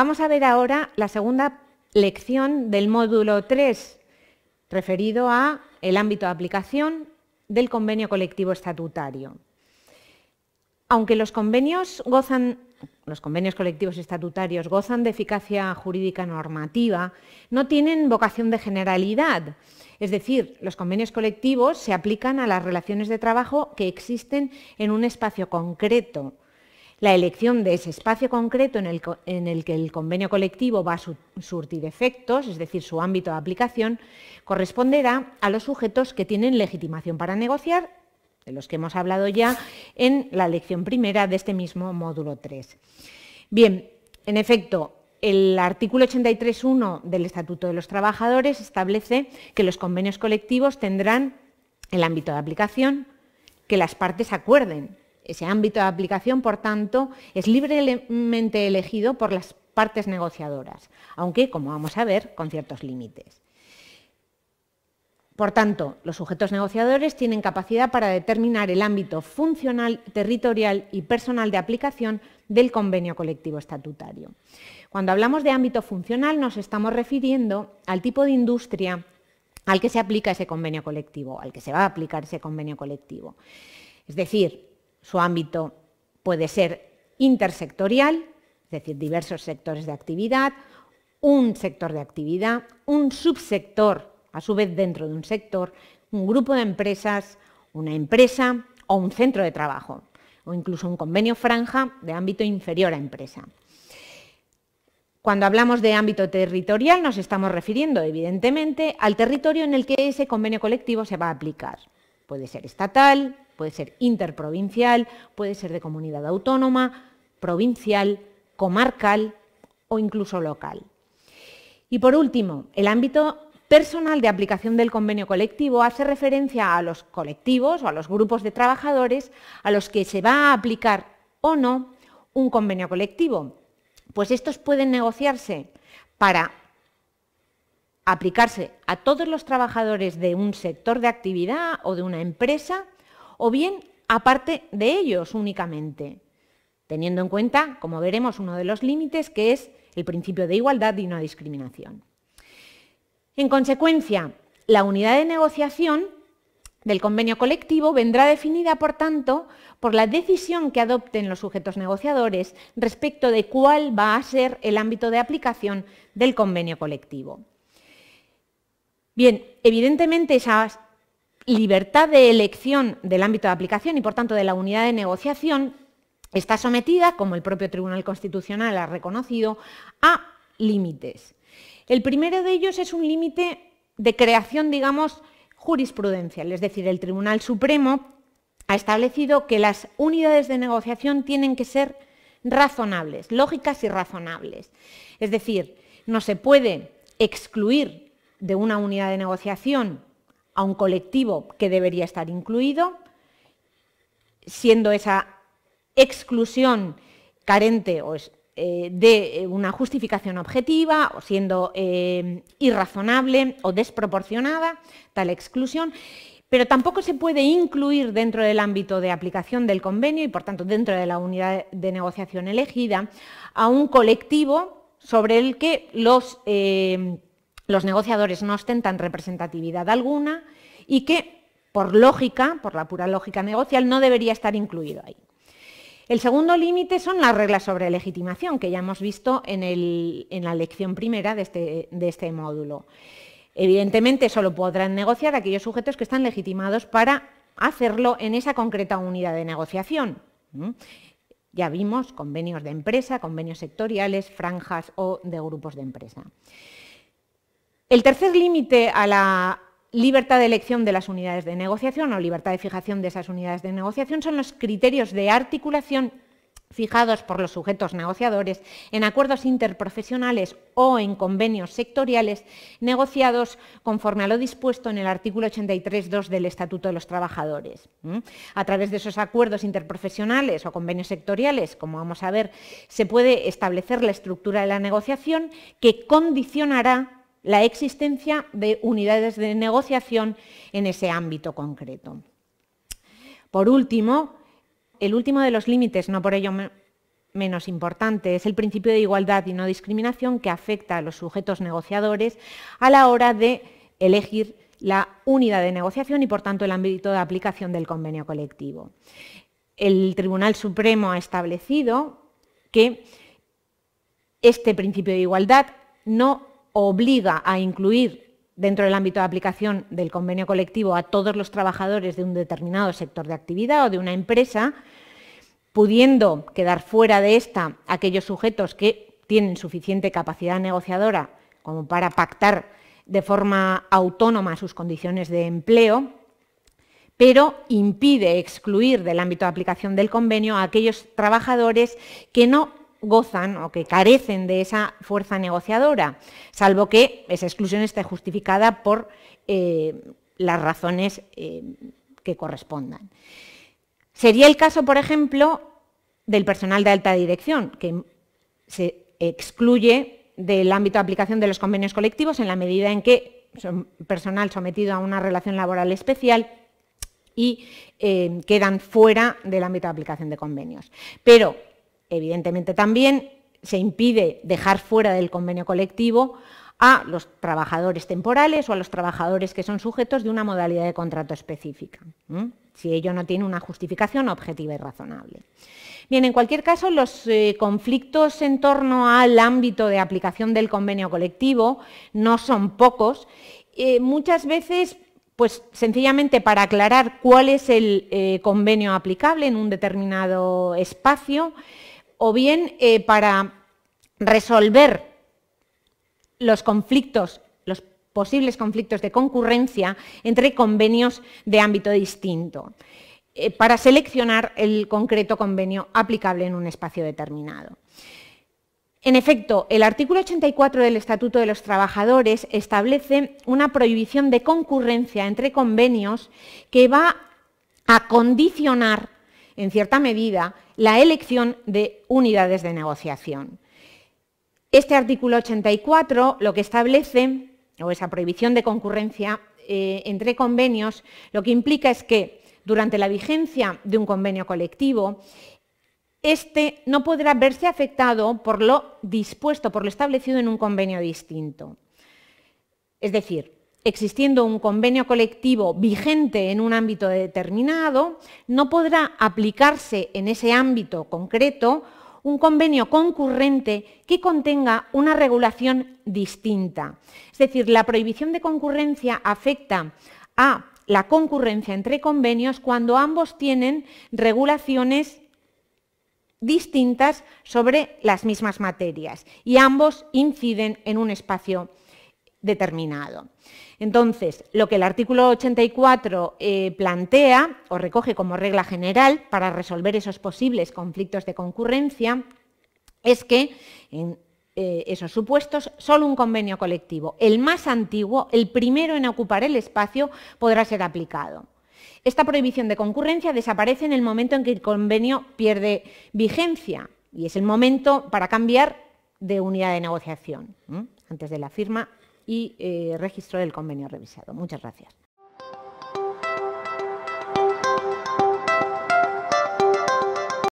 Vamos a ver ahora la segunda lección del módulo 3, referido a el ámbito de aplicación del convenio colectivo estatutario. Aunque los convenios gozan los convenios colectivos estatutarios gozan de eficacia jurídica normativa, no tienen vocación de generalidad. Es decir, los convenios colectivos se aplican a las relaciones de trabajo que existen en un espacio concreto, la elección de ese espacio concreto en el, que el convenio colectivo va a surtir efectos, es decir, su ámbito de aplicación, corresponderá a los sujetos que tienen legitimación para negociar, de los que hemos hablado ya en la lección primera de este mismo módulo 3. Bien, en efecto, el artículo 83.1 del Estatuto de los Trabajadores establece que los convenios colectivos tendrán el ámbito de aplicación que las partes acuerden ese ámbito de aplicación, por tanto, es libremente elegido por las partes negociadoras, aunque, como vamos a ver, con ciertos límites. Por tanto, los sujetos negociadores tienen capacidad para determinar el ámbito funcional, territorial y personal de aplicación del convenio colectivo estatutario. Cuando hablamos de ámbito funcional nos estamos refiriendo al tipo de industria al que se aplica ese convenio colectivo, al que se va a aplicar ese convenio colectivo. Es decir, su ámbito puede ser intersectorial, es decir, diversos sectores de actividad, un sector de actividad, un subsector, a su vez dentro de un sector, un grupo de empresas, una empresa o un centro de trabajo, o incluso un convenio franja de ámbito inferior a empresa. Cuando hablamos de ámbito territorial nos estamos refiriendo, evidentemente, al territorio en el que ese convenio colectivo se va a aplicar. Puede ser estatal, Puede ser interprovincial, puede ser de comunidad autónoma, provincial, comarcal o incluso local. Y por último, el ámbito personal de aplicación del convenio colectivo hace referencia a los colectivos o a los grupos de trabajadores a los que se va a aplicar o no un convenio colectivo. Pues estos pueden negociarse para aplicarse a todos los trabajadores de un sector de actividad o de una empresa o bien aparte de ellos únicamente, teniendo en cuenta, como veremos, uno de los límites que es el principio de igualdad y no discriminación. En consecuencia, la unidad de negociación del convenio colectivo vendrá definida, por tanto, por la decisión que adopten los sujetos negociadores respecto de cuál va a ser el ámbito de aplicación del convenio colectivo. Bien, evidentemente esas libertad de elección del ámbito de aplicación y, por tanto, de la unidad de negociación está sometida, como el propio Tribunal Constitucional ha reconocido, a límites. El primero de ellos es un límite de creación, digamos, jurisprudencial, es decir, el Tribunal Supremo ha establecido que las unidades de negociación tienen que ser razonables, lógicas y razonables. Es decir, no se puede excluir de una unidad de negociación a un colectivo que debería estar incluido, siendo esa exclusión carente eh, de eh, una justificación objetiva o siendo eh, irrazonable o desproporcionada tal exclusión, pero tampoco se puede incluir dentro del ámbito de aplicación del convenio y por tanto dentro de la unidad de negociación elegida a un colectivo sobre el que los los negociadores no ostentan representatividad alguna y que, por lógica, por la pura lógica negocial, no debería estar incluido ahí. El segundo límite son las reglas sobre legitimación, que ya hemos visto en, la lección primera de este, de este, módulo. Evidentemente, solo podrán negociar aquellos sujetos que están legitimados para hacerlo en esa concreta unidad de negociación. Ya vimos convenios de empresa, convenios sectoriales, franjas o de grupos de empresa. El tercer límite a la libertad de elección de las unidades de negociación o libertad de fijación de esas unidades de negociación son los criterios de articulación fijados por los sujetos negociadores en acuerdos interprofesionales o en convenios sectoriales negociados conforme a lo dispuesto en el artículo 83.2 del Estatuto de los Trabajadores. A través de esos acuerdos interprofesionales o convenios sectoriales, como vamos a ver, se puede establecer la estructura de la negociación que condicionará la existencia de unidades de negociación en ese ámbito concreto. Por último, el último de los límites, no por ello menos importante, es el principio de igualdad y no discriminación que afecta a los sujetos negociadores a la hora de elegir la unidad de negociación y, por tanto, el ámbito de aplicación del convenio colectivo. El Tribunal Supremo ha establecido que este principio de igualdad no obliga a incluir dentro del ámbito de aplicación del convenio colectivo a todos los trabajadores de un determinado sector de actividad o de una empresa, pudiendo quedar fuera de esta aquellos sujetos que tienen suficiente capacidad negociadora como para pactar de forma autónoma sus condiciones de empleo, pero impide excluir del ámbito de aplicación del convenio a aquellos trabajadores que no gozan o que carecen de esa fuerza negociadora, salvo que esa exclusión esté justificada por eh, las razones eh, que correspondan. Sería el caso, por ejemplo, del personal de alta dirección, que se excluye del ámbito de aplicación de los convenios colectivos en la medida en que son personal sometido a una relación laboral especial y eh, quedan fuera del ámbito de aplicación de convenios. Pero Evidentemente también se impide dejar fuera del convenio colectivo a los trabajadores temporales o a los trabajadores que son sujetos de una modalidad de contrato específica, si ello no tiene una justificación objetiva y razonable. Bien, en cualquier caso, los eh, conflictos en torno al ámbito de aplicación del convenio colectivo no son pocos. Eh, muchas veces pues sencillamente para aclarar cuál es el eh, convenio aplicable en un determinado espacio, o bien eh, para resolver los conflictos, los posibles conflictos de concurrencia entre convenios de ámbito distinto, eh, para seleccionar el concreto convenio aplicable en un espacio determinado. En efecto, el artículo 84 del Estatuto de los Trabajadores establece una prohibición de concurrencia entre convenios que va a condicionar en cierta medida, la elección de unidades de negociación. Este artículo 84 lo que establece, o esa prohibición de concurrencia eh, entre convenios, lo que implica es que durante la vigencia de un convenio colectivo, este no podrá verse afectado por lo dispuesto, por lo establecido en un convenio distinto. Es decir, existiendo un convenio colectivo vigente en un ámbito determinado, no podrá aplicarse en ese ámbito concreto un convenio concurrente que contenga una regulación distinta. Es decir, la prohibición de concurrencia afecta a la concurrencia entre convenios cuando ambos tienen regulaciones distintas sobre las mismas materias y ambos inciden en un espacio determinado. Entonces, lo que el artículo 84 eh, plantea o recoge como regla general para resolver esos posibles conflictos de concurrencia es que en eh, esos supuestos solo un convenio colectivo, el más antiguo, el primero en ocupar el espacio, podrá ser aplicado. Esta prohibición de concurrencia desaparece en el momento en que el convenio pierde vigencia y es el momento para cambiar de unidad de negociación. Antes de la firma y eh, registro del convenio revisado. Muchas gracias.